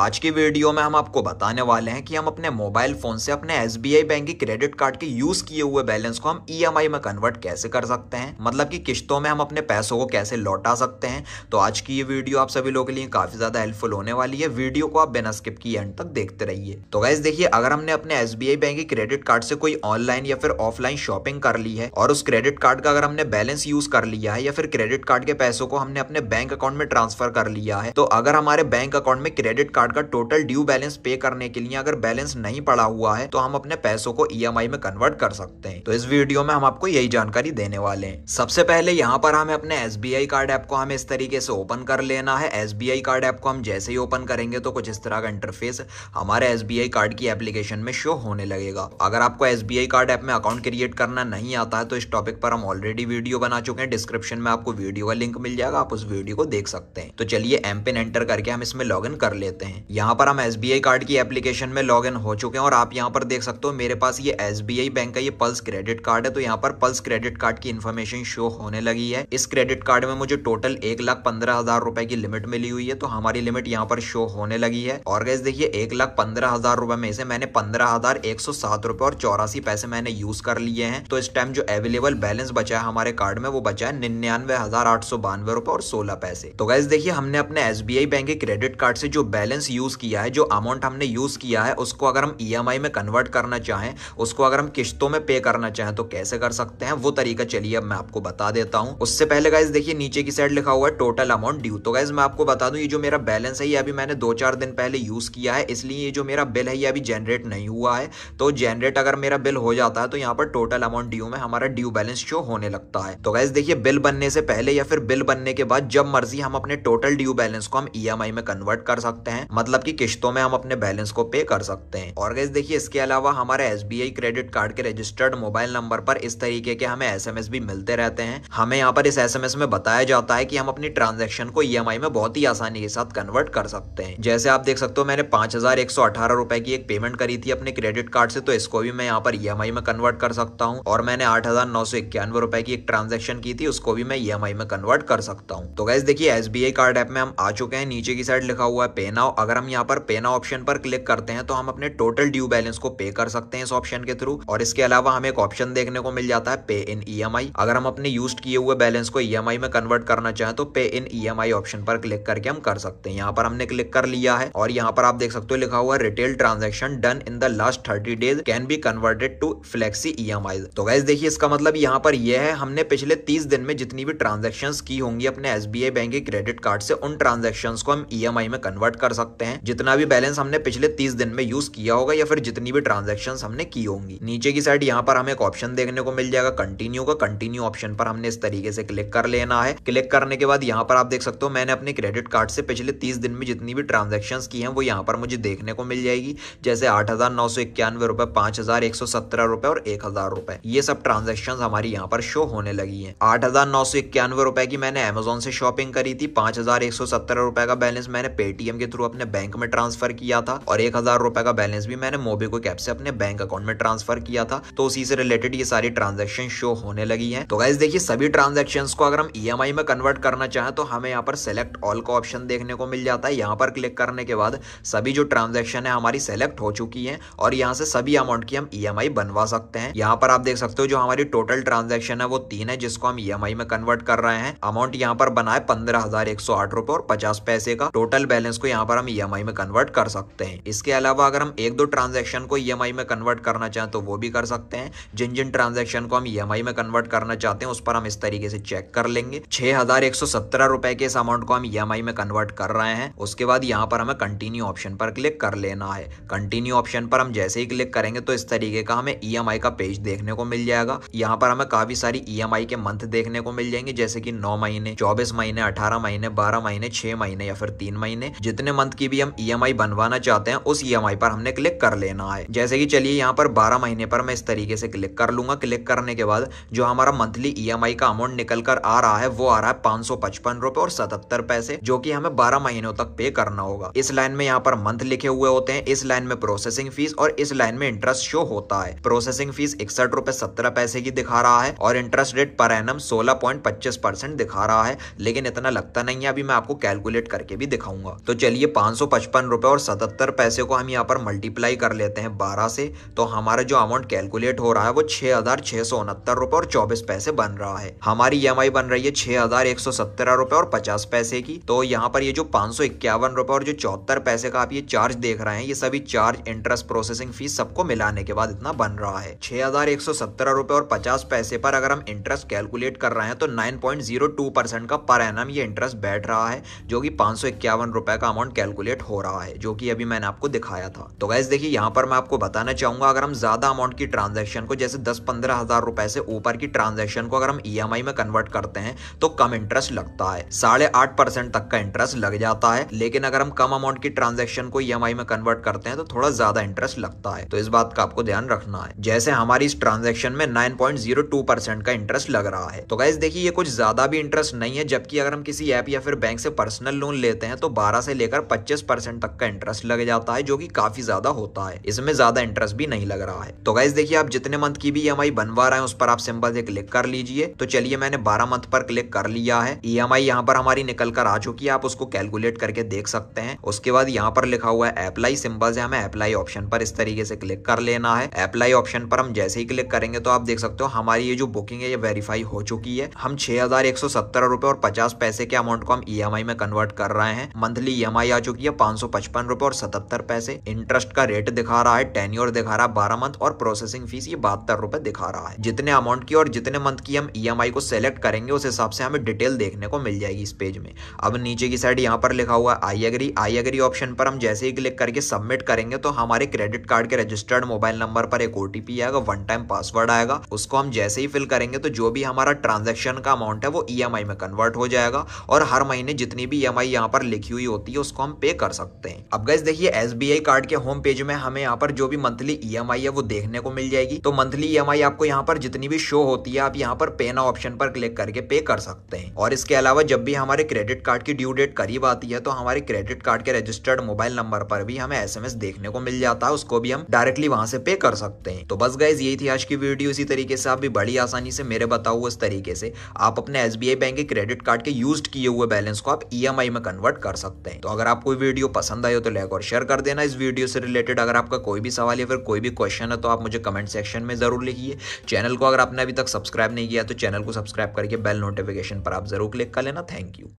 आज की वीडियो में हम आपको बताने वाले हैं कि हम अपने मोबाइल फोन से अपने एस बी आई बैंक के क्रेडिट कार्ड के यूज किए हुए बैलेंस को हम ई में कन्वर्ट कैसे कर सकते हैं मतलब कि किश्तों में हम अपने पैसों को कैसे लौटा सकते हैं तो आज की ये वीडियो आप सभी लोगों के लिए काफी ज्यादा हेल्पफुल होने वाली है वीडियो को आप बिना स्किप किए एंड तक देखते रहिए तो गैस देखिए अगर हमने अपने एस बैंक के क्रेडिट कार्ड से कोई ऑनलाइन या फिर ऑफलाइन शॉपिंग कर ली है और उस क्रेडिट कार्ड का अगर हमने बैलेंस यूज कर लिया है या फिर क्रेडिट कार्ड के पैसों को हमने अपने बैंक अकाउंट में ट्रांसफर कर लिया है तो अगर हमारे बैंक अकाउंट में क्रेडिट कार्ड कार्ड का टोटल ड्यू बैलेंस पे करने के लिए अगर बैलेंस नहीं पड़ा हुआ है तो हम अपने पैसों को ई e में कन्वर्ट कर सकते हैं तो इस वीडियो में हम आपको यही जानकारी देने वाले हैं सबसे पहले यहाँ पर हमें अपने एस कार्ड ऐप को हमें इस तरीके से ओपन कर लेना है एस कार्ड ऐप को हम जैसे ही ओपन करेंगे तो कुछ इस तरह का इंटरफेस हमारे एस कार्ड की एप्लीकेशन में शो होने लगेगा अगर आपको एस कार्ड ऐप में अकाउंट क्रिएट करना नहीं आता है तो इस टॉपिक पर हम ऑलरेडी वीडियो बना चुके हैं डिस्क्रिप्शन में आपको वीडियो का लिंक मिल जाएगा आप उस वीडियो को देख सकते हैं तो चलिए एम पिन एंटर करके हम इसमें लॉग कर लेते हैं हैं यहाँ पर हम एस कार्ड की एप्लीकेशन में लॉग हो चुके हैं और आप यहाँ पर देख सकते हो मेरे पास ये एस बैंक का ये पल्स क्रेडिट कार्ड है तो यहाँ पर पल्स क्रेडिट कार्ड की इन्फॉर्मेशन शो होने लगी है इस क्रेडिट कार्ड में मुझे टोटल एक लाख पंद्रह हजार रुपए की लिमिट मिली हुई है तो हमारी लिमिट यहाँ पर शो होने लगी है और गैस देखिए एक लाख पंद्रह हजार रुपए में से मैंने पंद्रह हजार एक सौ सात रुपए और चौरासी पैसे मैंने यूज कर लिए हैं तो इस टाइम जो अवेलेबल बैलेंस बचा है हमारे कार्ड में वो बचा है निन्यानवे हजार आठ सौ बानवे रुपए और सोलह पैसे तो गैस देखिए हमने अपने एस बैंक के क्रेडिट कार्ड से जो बैलेंस बैलेंस यूज़ किया है जो अमाउंट हमने यूज़ किया है उसको अगर हम ई e में कन्वर्ट करना चाहें उसको अगर हम किश्तों में पे करना चाहें तो कैसे कर सकते हैं वो तरीका चलिए अब मैं आपको बता देता हूँ उससे पहले गाइज देखिए नीचे की साइड लिखा हुआ है टोटल अमाउंट ड्यू तो गाइज मैं आपको बता दूँ ये जो मेरा बैलेंस है ये अभी मैंने दो चार दिन पहले यूज़ किया है इसलिए ये जो मेरा बिल है ये अभी जनरेट नहीं हुआ है तो जनरेट अगर मेरा बिल हो जाता है तो यहाँ पर टोटल अमाउंट ड्यू में हमारा ड्यू बैलेंस शो होने लगता है तो गाइज देखिए बिल बनने से पहले या फिर बिल बनने के बाद जब मर्जी हम अपने टोटल ड्यू बैलेंस को हम ई e में कन्वर्ट कर सकते हैं मतलब की किश्तों में हम अपने बैलेंस को पे कर सकते हैं और गैस देखिए इसके अलावा हमारे एस क्रेडिट कार्ड के रजिस्टर्ड मोबाइल नंबर पर इस तरीके के हमें एस भी मिलते रहते हैं हमें यहाँ पर इस एस में बताया जाता है की हम अपनी ट्रांजेक्शन को ई e में बहुत ही आसानी के साथ कन्वर्ट कर सकते हैं जैसे आप देख सकते हो मैंने पांच हजार एक सौ अठारह रुपए की एक पेमेंट करी थी अपने क्रेडिट कार्ड से तो इसको भी मैं यहाँ पर ई e में कन्वर्ट कर सकता हूँ और मैंने आठ हजार नौ सौ इक्यानवे रुपए की एक ट्रांजेक्शन की थी उसको भी मैं ई e में कन्वर्ट कर सकता हूँ तो गैस देखिए एस कार्ड ऐप में हम आ चुके हैं नीचे की साइड लिखा हुआ है पे नाउ अगर हम यहाँ पर पेना ऑप्शन पर क्लिक करते हैं तो हम अपने टोटल ड्यू बैलेंस को पे कर सकते हैं इस ऑप्शन के थ्रू और इसके अलावा हमें एक ऑप्शन देखने को मिल जाता है पे इन ई अगर हम अपने यूज किए हुए बैलेंस को ई e में कन्वर्ट करना चाहें तो पे इन ई ऑप्शन पर क्लिक करके हम कर सकते हैं यहाँ पर हमने क्लिक कर लिया है और यहाँ पर आप देख सकते हो लिखा हुआ retail transaction done in the last thirty days can be converted to flexi E तो गैस देखिए इसका मतलब यहाँ पर यह है हमने पिछले तीस दिन में जितनी भी ट्रांजेक्शन की होंगी अपने एस बैंक के क्रेडिट कार्ड से उन ट्रांजेक्शन को हम ई e में कन्वर्ट कर सकते सकते हैं जितना भी बैलेंस हमने पिछले तीस दिन में यूज किया होगा या फिर जितनी भी ट्रांजेक्शन हमने की होंगी नीचे की साइड यहाँ पर हमें एक ऑप्शन देखने को मिल जाएगा कंटिन्यू का कंटिन्यू ऑप्शन पर हमने इस तरीके से क्लिक कर लेना है क्लिक करने के बाद यहाँ पर आप देख सकते हो मैंने अपने क्रेडिट कार्ड से पिछले तीस दिन में जितनी भी ट्रांजेक्शन की है वो यहाँ पर मुझे देखने को मिल जाएगी जैसे आठ हजार नौ रुपए पांच रुपए और एक हजार रुपए ये सब ट्रांजेक्शन हमारी यहाँ पर शो होने लगी है आठ हजार नौ सौ इक्यानवे रुपए की मैंने अमेजोन से शॉपिंग करी थी पांच हजार एक सौ सत्रह रुपए का बैलेंस मैंने पेटीएम के थ्रू अपने बैंक में ट्रांसफर किया था और एक हजार रुपए का बैलेंस भी मैंने मोबीक्विक ऐप से अपने बैंक अकाउंट में ट्रांसफर किया था तो उसी से रिलेटेड ये सारी ट्रांजेक्शन शो होने लगी है तो गाइज देखिए सभी ट्रांजेक्शन को अगर हम ई e में कन्वर्ट करना चाहें तो हमें यहाँ पर सेलेक्ट ऑल का ऑप्शन देखने को मिल जाता है यहाँ पर क्लिक करने के बाद सभी जो ट्रांजेक्शन है हमारी सेलेक्ट हो चुकी है और यहाँ से सभी अमाउंट की हम ई e बनवा सकते हैं यहाँ पर आप देख सकते हो जो हमारी टोटल ट्रांजेक्शन है वो तीन है जिसको हम ई e में कन्वर्ट कर रहे हैं अमाउंट यहाँ पर बनाए पंद्रह हजार एक सौ आठ रुपए और पचास पैसे का टोटल बैलेंस को यहाँ पर हम ई e में कन्वर्ट कर सकते हैं इसके अलावा अगर हम एक दो ट्रांजेक्शन को ई e में कन्वर्ट करना चाहें तो वो भी कर सकते हैं जिन जिन ट्रांजेक्शन को हम ई e में कन्वर्ट करना चाहते हैं उस पर हम इस तरीके से चेक कर लेंगे छह रुपए के इस अमाउंट को हम ई में कन्वर्ट कर रहे हैं उसके बाद यहाँ पर हमें कंटिन्यू ऑप्शन पर क्लिक कर लेना है कंटिन्यू ऑप्शन पर हम जैसे ही क्लिक करेंगे तो इस तरीके का हमें ई का पेज देखने को मिल जाएगा यहाँ पर हमें काफी सारी ई के मंथ देखने को मिल जाएंगे जैसे कि नौ महीने चौबीस महीने अठारह महीने बारह महीने छह महीने या फिर तीन महीने जितने मंथ मंथ की भी हम ई e बनवाना चाहते हैं उस ई e पर हमने क्लिक कर लेना है जैसे कि चलिए यहाँ पर बारह महीने पर मैं इस तरीके से क्लिक कर लूंगा क्लिक करने के बाद जो हमारा मंथली ई e का अमाउंट निकल कर आ रहा है वो आ रहा है पांच और सतहत्तर पैसे जो की हमें बारह महीनों तक पे करना होगा इस लाइन में यहाँ पर मंथ लिखे हुए होते हैं इस लाइन में प्रोसेसिंग फीस और इस लाइन में इंटरेस्ट शो होता है प्रोसेसिंग फीस इकसठ रूपए सत्रह पैसे की दिखा रहा है और इंटरेस्ट रेट पर एनम सोलह पॉइंट पच्चीस परसेंट दिखा रहा है लेकिन इतना लगता नहीं है अभी मैं आपको कैलकुलेट करके भी दिखाऊंगा तो चलिए पाँच सौ पचपन रुपये और सतहत्तर पैसे को हम यहाँ पर मल्टीप्लाई कर लेते हैं बारह से तो हमारा जो अमाउंट कैलकुलेट हो रहा है वो छः हज़ार छः सौ उनहत्तर रुपये और चौबीस पैसे बन रहा है हमारी ई e बन रही है छः हज़ार एक सौ सत्रह रुपये और पचास पैसे की तो यहाँ पर ये जो पाँच सौ इक्यावन रुपये और जो चौहत्तर पैसे का आप ये चार्ज देख रहे हैं ये सभी चार्ज इंटरेस्ट प्रोसेसिंग फीस सबको मिलाने के बाद इतना बन रहा है छः हज़ार एक सौ सत्रह रुपये और पचास पैसे पर अगर हम इंटरेस्ट कैलकुलेट कर रहे हैं तो nine point zero two percent का पर एम ये इंटरेस्ट बैठ रहा है जो कि पाँच सौ इक्यावन रुपये का अमाउंट कैलकुलेट कैलकुलेट हो रहा है जो कि अभी मैंने आपको दिखाया था तो गैस देखिए यहाँ पर मैं आपको बताना चाहूंगा अगर हम ज्यादा अमाउंट की ट्रांजेक्शन को जैसे दस पंद्रह हजार रुपए से ऊपर की ट्रांजेक्शन को अगर हम ई e में कन्वर्ट करते हैं तो कम इंटरेस्ट लगता है साढ़े तक का इंटरेस्ट लग जाता है लेकिन अगर हम कम अमाउंट की ट्रांजेक्शन को ई e में कन्वर्ट करते हैं तो थोड़ा ज्यादा इंटरेस्ट लगता है तो इस बात का आपको ध्यान रखना है जैसे हमारी इस ट्रांजेक्शन में नाइन का इंटरेस्ट लग रहा है तो गैस देखिए ये कुछ ज्यादा भी इंटरेस्ट नहीं है जबकि अगर हम किसी ऐप या फिर बैंक से पर्सनल लोन लेते हैं तो 12 से लेकर पच्चीस परसेंट तक का इंटरेस्ट लग जाता है जो की काफी ज्यादा होता है इसमें ज्यादा इंटरेस्ट भी नहीं लग रहा है तो गाइज देखिए आप जितने मंथ की भी ई e बनवा रहे हैं उस पर आप सिंपल से क्लिक कर लीजिए तो चलिए मैंने बारह मंथ पर क्लिक कर लिया है ई एम आई यहाँ पर हमारी निकल कर आ चुकी है आप उसको कैलकुलेट करके देख सकते हैं उसके बाद यहाँ पर लिखा हुआ है अप्लाई सिंपल से हमें अप्लाई ऑप्शन पर इस तरीके से क्लिक कर लेना है अप्लाई ऑप्शन पर हम जैसे ही क्लिक करेंगे तो आप देख सकते हो हमारी ये जो बुकिंग है ये वेरीफाई हो चुकी है हम छह हजार एक सौ सत्तर रुपए और पचास पैसे के अमाउंट को हम ई एम आई में कन्वर्ट कर रहे हैं मंथली ई एम आई आ चुकी चुकी है पांच सौ पचपन रुपए और सतहत्तर पैसे इंटरेस्ट का रेट दिखा रहा है टेन्योर दिखा रहा है बारह मंथ और प्रोसेसिंग फीस ये बहत्तर रुपए दिखा रहा है जितने अमाउंट की और जितने मंथ की हम ई e को सेलेक्ट करेंगे उस हिसाब से हमें डिटेल देखने को मिल जाएगी इस पेज में अब नीचे की साइड यहाँ पर लिखा हुआ I agree I agree option पर हम जैसे ही क्लिक करके सबमिट करेंगे तो हमारे क्रेडिट कार्ड के रजिस्टर्ड मोबाइल नंबर पर एक ओटीपी आएगा वन टाइम पासवर्ड आएगा उसको हम जैसे ही फिल करेंगे तो जो भी हमारा ट्रांजेक्शन का अमाउंट है वो ई e में कन्वर्ट हो जाएगा और हर महीने जितनी भी ई e एम यहाँ पर लिखी हुई होती है उसको हम हम पे कर सकते हैं अब गैस देखिए एस कार्ड के होम पेज में हमें यहाँ पर जो भी मंथली ई e है वो देखने को मिल जाएगी तो मंथली ई e आपको यहाँ पर जितनी भी शो होती है आप यहाँ पर पे ना ऑप्शन पर क्लिक करके पे कर सकते हैं और इसके अलावा जब भी हमारे क्रेडिट कार्ड की ड्यू डेट करीब आती है तो हमारे क्रेडिट कार्ड के रजिस्टर्ड मोबाइल नंबर पर भी हमें एसएमएस देखने को मिल जाता है उसको भी हम डायरेक्टली वहां से पे कर सकते हैं तो बस गाइज यही थी आज की वीडियो इसी तरीके से आप भी बड़ी आसानी से मेरे बताओ इस तरीके से आप अपने एस बैंक के क्रेडिट कार्ड के यूज किए हुए बैलेंस को आप ई e में कन्वर्ट कर सकते हैं तो अगर आप आपको वीडियो पसंद आई हो तो लाइक और शेयर कर देना इस वीडियो से रिलेटेड अगर आपका कोई भी सवाल या फिर कोई भी क्वेश्चन है तो आप मुझे कमेंट सेक्शन में ज़रूर लिखिए चैनल को अगर आपने अभी तक सब्सक्राइब नहीं किया तो चैनल को सब्सक्राइब करके बेल नोटिफिकेशन पर आप ज़रूर क्लिक कर लेना थैंक यू